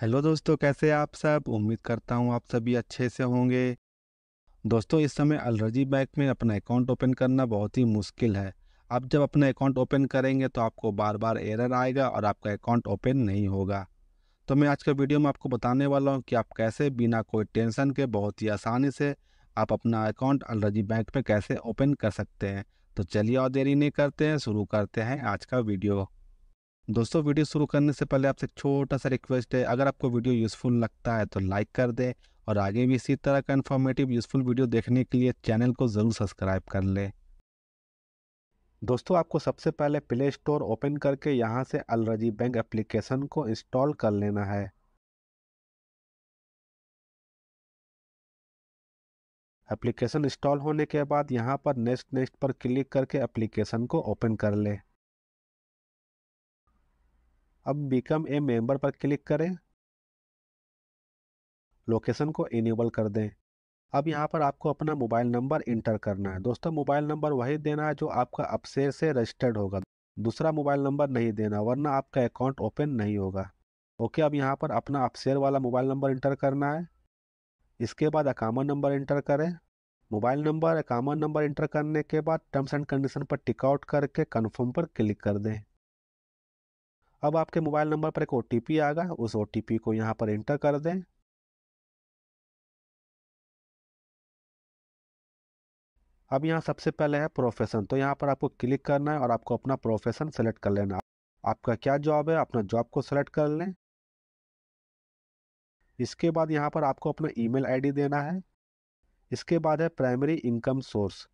hello दोस्तों कैसे आप सब उम्मीद करता हूँ आप सभी अच्छे से होंगे दोस्तों इस समय अलरजी बैंक में अपना अकाउंट ओपन करना बहुत ही मुश्किल है आप जब अपना अकाउंट ओपन करेंगे तो आपको बार बार एरर आएगा और आपका अकाउंट ओपन नहीं होगा तो मैं आज के वीडियो में आपको बताने वाला हूँ कि आप कैसे बिना कोई टेंशन के बहुत ही आसानी से आप अपना अकाउंट अलरजी बैंक में कैसे ओपन कर सकते हैं तो चलिए और देरी नहीं करते हैं शुरू करते हैं आज का वीडियो दोस्तों वीडियो शुरू करने से पहले आपसे छोटा सा रिक्वेस्ट है अगर आपको वीडियो यूज़फुल लगता है तो लाइक कर दें और आगे भी इसी तरह का इन्फॉर्मेटिव यूज़फुल वीडियो देखने के लिए चैनल को ज़रूर सब्सक्राइब कर लें दोस्तों आपको सबसे पहले प्ले स्टोर ओपन करके यहाँ से अलरजी बैंक एप्लीकेशन को इंस्टॉल कर लेना है एप्लीकेशन इंस्टॉल होने के बाद यहाँ पर नेक्स्ट नेक्स्ट पर क्लिक करके एप्लीकेशन को ओपन कर लें अब बिकम ए मेंबर पर क्लिक करें लोकेशन को इनेबल कर दें अब यहाँ पर आपको अपना मोबाइल नंबर इंटर करना है दोस्तों मोबाइल नंबर वही देना है जो आपका अपसेर से रजिस्टर्ड होगा दूसरा मोबाइल नंबर नहीं देना वरना आपका अकाउंट ओपन नहीं होगा ओके अब यहाँ पर अपना अपसेर वाला मोबाइल नंबर इंटर करना है इसके बाद अकामन नंबर इंटर करें मोबाइल नंबर अकामन नंबर इंटर करने के बाद टर्म्स एंड कंडीशन पर टिकआउट करके कन्फर्म पर क्लिक कर दें अब आपके मोबाइल नंबर पर एक ओ आएगा उस ओ को यहाँ पर इंटर कर दें अब यहाँ सबसे पहले है प्रोफेशन तो यहाँ पर आपको क्लिक करना है और आपको अपना प्रोफेशन सेलेक्ट कर लेना आपका क्या जॉब है अपना जॉब को सेलेक्ट कर लें इसके बाद यहाँ पर आपको अपना ईमेल आईडी देना है इसके बाद है प्राइमरी इनकम सोर्स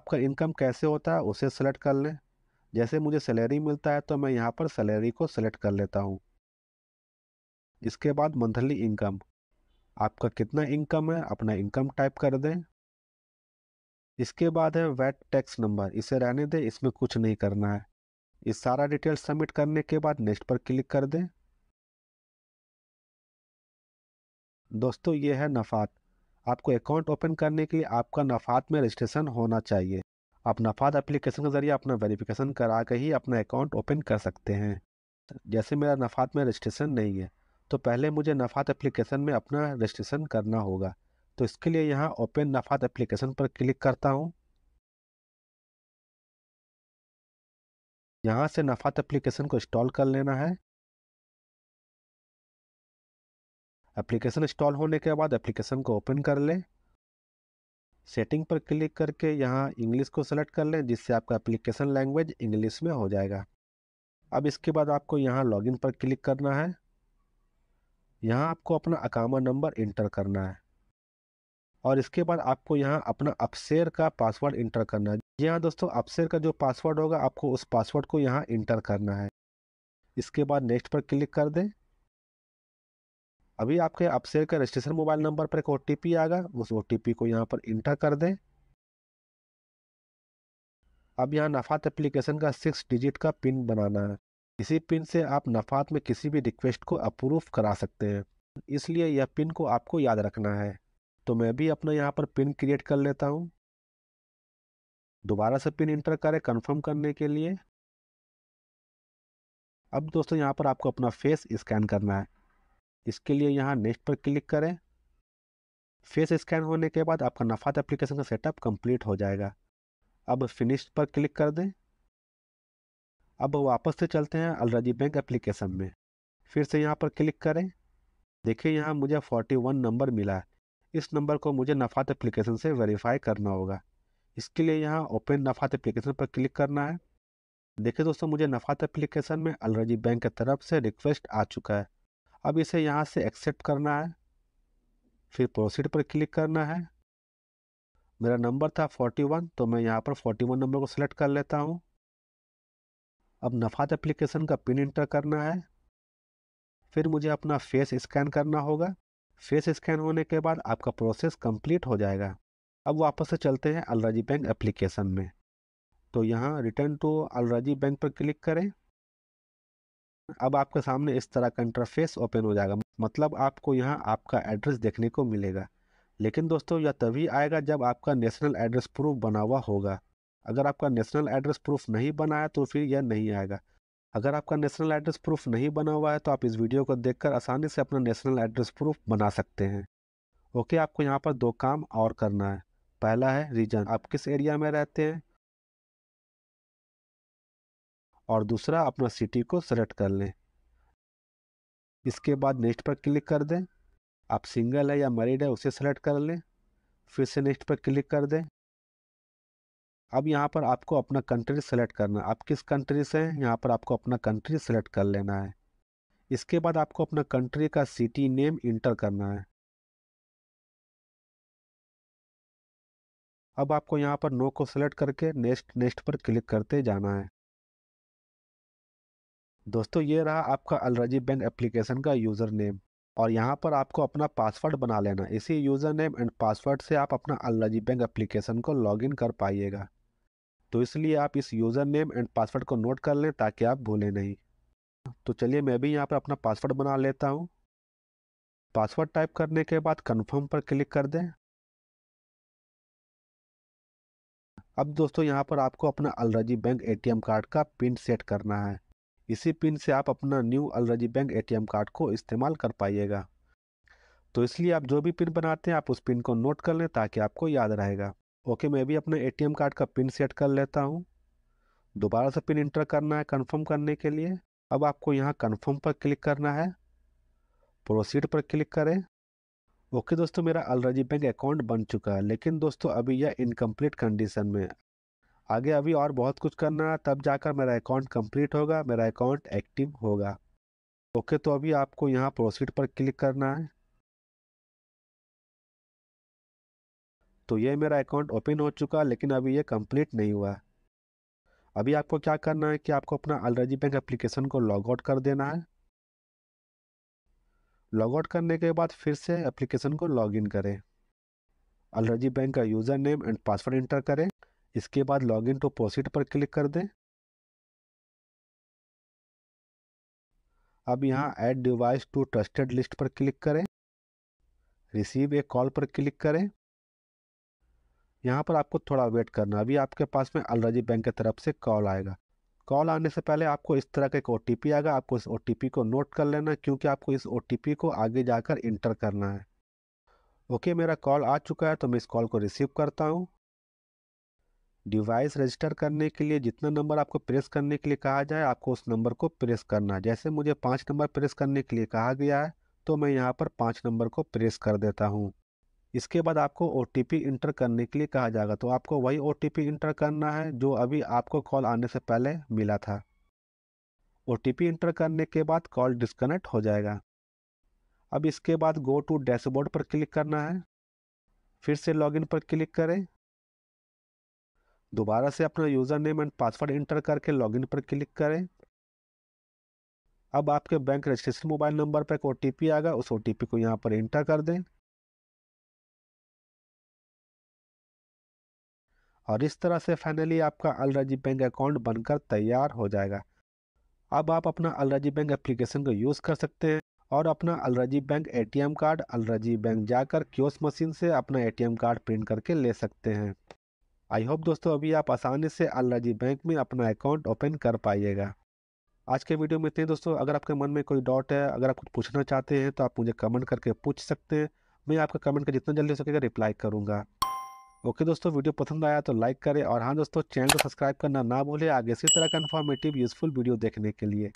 आपका इनकम कैसे होता है उसे सेलेक्ट कर लें जैसे मुझे सैलरी मिलता है तो मैं यहाँ पर सैलरी को सेलेक्ट कर लेता हूँ इसके बाद मंथली इनकम आपका कितना इनकम है अपना इनकम टाइप कर दें इसके बाद है वैट टैक्स नंबर इसे रहने दें इसमें कुछ नहीं करना है इस सारा डिटेल सबमिट करने के बाद नेक्स्ट पर क्लिक कर दें दोस्तों ये है नफात आपको अकाउंट ओपन करने के लिए आपका नफात में रजिस्ट्रेशन होना चाहिए आप नाफाद एप्लीकेशन के ज़रिए अपना वेरिफिकेशन करा के ही अपना अकाउंट ओपन कर सकते हैं जैसे मेरा नफात में रजिस्ट्रेशन नहीं है तो पहले मुझे नफात एप्लीकेशन में अपना रजिस्ट्रेशन करना होगा तो इसके लिए यहाँ ओपन नफात एप्लीकेशन पर क्लिक करता हूँ यहाँ से नफात एप्लीकेशन को इंस्टॉल कर लेना है एप्लीकेशन इंस्टॉल होने के बाद एप्लीकेशन को ओपन कर लें सेटिंग पर क्लिक करके यहाँ इंग्लिश को सेलेक्ट कर लें जिससे आपका एप्लीकेशन लैंग्वेज इंग्लिश में हो जाएगा अब इसके बाद आपको यहाँ लॉगिन पर क्लिक करना है यहाँ आपको अपना अकामा नंबर इंटर करना है और इसके बाद आपको यहाँ अपना अपशेयर का पासवर्ड इंटर करना है जी हाँ दोस्तों अपशेयर का जो पासवर्ड होगा आपको उस पासवर्ड को यहाँ इंटर करना है इसके बाद नेक्स्ट पर क्लिक कर दें अभी आपके अपसेल के रजिस्ट्रेशन मोबाइल नंबर पर एक ओ आएगा उस ओ को यहाँ पर इंटर कर दें अब यहाँ नफात एप्लीकेशन का सिक्स डिजिट का पिन बनाना है इसी पिन से आप नफात में किसी भी रिक्वेस्ट को अप्रूव करा सकते हैं इसलिए यह पिन को आपको याद रखना है तो मैं भी अपना यहाँ पर पिन क्रिएट कर लेता हूँ दोबारा से पिन इंटर करें कंफर्म करने के लिए अब दोस्तों यहाँ पर आपको अपना फेस स्कैन करना है इसके लिए यहाँ नेक्स्ट पर क्लिक करें फेस स्कैन होने के बाद आपका नफात एप्लीकेशन का सेटअप कंप्लीट हो जाएगा अब फिनिश पर क्लिक कर दें अब वापस से चलते हैं अलराजी बैंक एप्लीकेशन में फिर से यहाँ पर क्लिक करें देखिए यहाँ मुझे 41 नंबर मिला इस नंबर को मुझे नफात एप्लीकेशन से वेरीफाई करना होगा इसके लिए यहाँ ओपन नफात एप्लीकेशन पर क्लिक करना है देखिए दोस्तों मुझे नफात एप्लीकेशन में अलराजी बैंक की तरफ से रिक्वेस्ट आ चुका है अब इसे यहाँ से एक्सेप्ट करना है फिर प्रोसीड पर क्लिक करना है मेरा नंबर था 41 तो मैं यहाँ पर 41 नंबर को सिलेक्ट कर लेता हूँ अब नफात एप्लीकेशन का पिन इंटर करना है फिर मुझे अपना फेस स्कैन करना होगा फेस स्कैन होने के बाद आपका प्रोसेस कंप्लीट हो जाएगा अब वापस से चलते हैं अलराजी बैंक एप्लीकेशन में तो यहाँ रिटर्न टू अलराजी बैंक पर क्लिक करें अब आपके सामने इस तरह का इंटरफेस ओपन हो जाएगा मतलब आपको यहाँ आपका एड्रेस देखने को मिलेगा लेकिन दोस्तों यह तभी आएगा जब आपका नेशनल एड्रेस प्रूफ बना हुआ होगा अगर आपका नेशनल एड्रेस प्रूफ नहीं बना है तो फिर यह नहीं आएगा अगर आपका नेशनल एड्रेस प्रूफ नहीं बना हुआ है तो आप इस वीडियो को देखकर आसानी से अपना नेशनल एड्रेस प्रूफ बना सकते हैं ओके आपको यहाँ पर दो काम और करना है पहला है रीजन आप किस एरिया में रहते हैं और दूसरा अपना सिटी को सेलेक्ट कर लें इसके बाद नेक्स्ट पर क्लिक कर दें आप सिंगल है या मरीड है उसे सेलेक्ट कर लें फिर से नेक्स्ट पर क्लिक कर दें अब यहाँ पर आपको अपना कंट्री सेलेक्ट करना है आप किस कंट्री से हैं यहाँ पर आपको अपना कंट्री सेलेक्ट कर लेना है इसके बाद आपको अपना कंट्री का सिटी नेम इंटर करना है अब आपको यहाँ पर नो को सेलेक्ट करके नेक्स्ट नेक्स्ट पर क्लिक करते जाना है दोस्तों ये रहा आपका अलराजी बैंक एप्लीकेशन का यूज़र नेम और यहाँ पर आपको अपना पासवर्ड बना लेना इसी यूज़र नेम एंड पासवर्ड से आप अपना अलराजी बैंक एप्लीकेशन को लॉगिन कर पाइएगा तो इसलिए आप इस यूज़र नेम एंड पासवर्ड को नोट कर लें ताकि आप भूलें नहीं तो चलिए मैं भी यहाँ पर अपना पासवर्ड बना लेता हूँ पासवर्ड टाइप करने के बाद कन्फर्म पर क्लिक कर दें अब दोस्तों यहाँ पर आपको अपना अलराजी बैंक एटीएम कार्ड का पिन सेट करना है इसी पिन से आप अपना new Al Rajhi bank ATM card को इस्तेमाल कर पाइएगा तो इसलिए आप जो भी पिन बनाते हैं आप उस पिन को नोट कर लें ताकि आपको याद रहेगा ओके मैं भी अपने एटीएम कार्ड का पिन सेट कर लेता हूँ दोबारा से पिन इंटर करना है कंफर्म करने के लिए अब आपको यहाँ कंफर्म पर क्लिक करना है प्रोसीड पर क्लिक करें ओके दोस्तों मेरा अलराजी बैंक अकाउंट बन चुका है लेकिन दोस्तों अभी यह इनकम्प्लीट कंडीशन में आगे अभी और बहुत कुछ करना है तब जाकर मेरा अकाउंट कंप्लीट होगा मेरा अकाउंट एक्टिव होगा ओके तो अभी आपको यहाँ प्रोसीड पर क्लिक करना है तो ये मेरा अकाउंट ओपन हो चुका लेकिन अभी ये कंप्लीट नहीं हुआ अभी आपको क्या करना है कि आपको अपना अलराजी बैंक एप्लीकेशन को लॉग आउट कर देना है लॉग आउट करने के बाद फिर से एप्लीकेशन को लॉग करें अलराजी बैंक का user name and password enter करें इसके बाद इन टू प्रोसीड पर क्लिक कर दें अब यहाँ add device to trusted list पर क्लिक करें रिसीव ए कॉल पर क्लिक करें यहाँ पर आपको थोड़ा वेट करना अभी आपके पास में अलराजी बैंक की तरफ से कॉल आएगा कॉल आने से पहले आपको इस तरह का एक ओ आएगा आपको इस ओ को नोट कर लेना क्योंकि आपको इस ओ को आगे जाकर इंटर करना है ओके मेरा कॉल आ चुका है तो मैं इस कॉल को रिसीव करता हूँ डिवाइस रजिस्टर करने के लिए जितना नंबर आपको प्रेस करने के लिए कहा जाए आपको उस नंबर को प्रेस करना है जैसे मुझे पाँच नंबर प्रेस करने के लिए कहा गया है तो मैं यहाँ पर पाँच नंबर को प्रेस कर देता हूँ इसके बाद आपको ओ इंटर करने के लिए कहा जाएगा तो आपको वही ओ इंटर करना है जो अभी आपको कॉल आने से पहले मिला था ओ इंटर करने के बाद कॉल डिस्कनेक्ट हो जाएगा अब इसके बाद गो टू डैशबोर्ड पर क्लिक करना है फिर से लॉगिन पर क्लिक करें दोबारा से अपना user name and password enter करके लॉगिन पर क्लिक करें अब आपके बैंक रजिस्ट्रेशन मोबाइल नंबर पर एक ओ आएगा उस ओ को यहाँ पर एंटर कर दें और इस तरह से फाइनली आपका अलराजी बैंक अकाउंट बनकर तैयार हो जाएगा अब आप अपना अलराजी बैंक एप्लीकेशन को यूज़ कर सकते हैं और अपना Al Rajhi bank ATM card Al Rajhi bank जाकर क्योस मशीन से अपना एटीएम कार्ड प्रिंट करके ले सकते हैं आई होप दोस्तों अभी आप आसानी से अल्लाजी बैंक में अपना अकाउंट ओपन कर पाइएगा आज के वीडियो में इतने दोस्तों अगर आपके मन में कोई डाउट है अगर आप कुछ पूछना चाहते हैं तो आप मुझे कमेंट करके पूछ सकते हैं मैं आपका कमेंट का जितना जल्दी हो सकेगा रिप्लाई करूँगा ओके दोस्तों वीडियो पसंद आया तो लाइक करें और हाँ दोस्तों चैनल को सब्सक्राइब करना ना भूलें आगे इसी तरह का इन्फॉर्मेटिव यूजफुल वीडियो देखने के लिए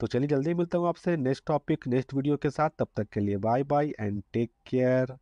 तो चलिए जल्दी मिलता हूँ आपसे नेक्स्ट टॉपिक नेक्स्ट वीडियो के साथ तब तक के लिए bye bye and take care